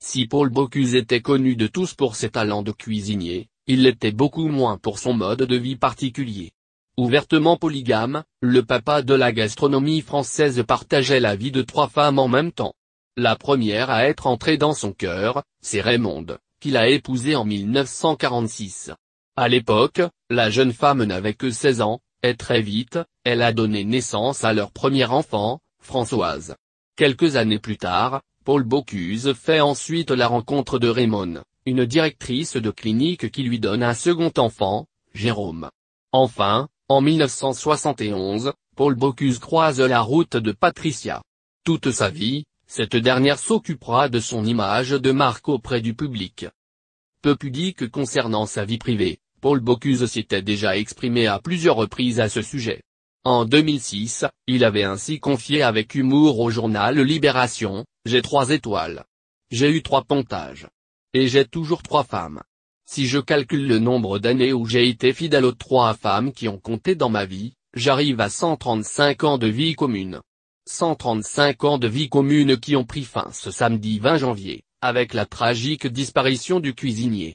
Si Paul Bocuse était connu de tous pour ses talents de cuisinier, il l'était beaucoup moins pour son mode de vie particulier. Ouvertement polygame, le papa de la gastronomie française partageait la vie de trois femmes en même temps. La première à être entrée dans son cœur, c'est Raymonde, qu'il a épousée en 1946. À l'époque, la jeune femme n'avait que 16 ans, et très vite, elle a donné naissance à leur premier enfant, Françoise. Quelques années plus tard, Paul Bocuse fait ensuite la rencontre de Raymond, une directrice de clinique qui lui donne un second enfant, Jérôme. Enfin, en 1971, Paul Bocuse croise la route de Patricia. Toute sa vie, cette dernière s'occupera de son image de marque auprès du public. Peu pudique concernant sa vie privée, Paul Bocuse s'était déjà exprimé à plusieurs reprises à ce sujet. En 2006, il avait ainsi confié avec humour au journal Libération, J'ai trois étoiles. J'ai eu trois pontages. Et j'ai toujours trois femmes. Si je calcule le nombre d'années où j'ai été fidèle aux trois femmes qui ont compté dans ma vie, j'arrive à 135 ans de vie commune. 135 ans de vie commune qui ont pris fin ce samedi 20 janvier, avec la tragique disparition du cuisinier.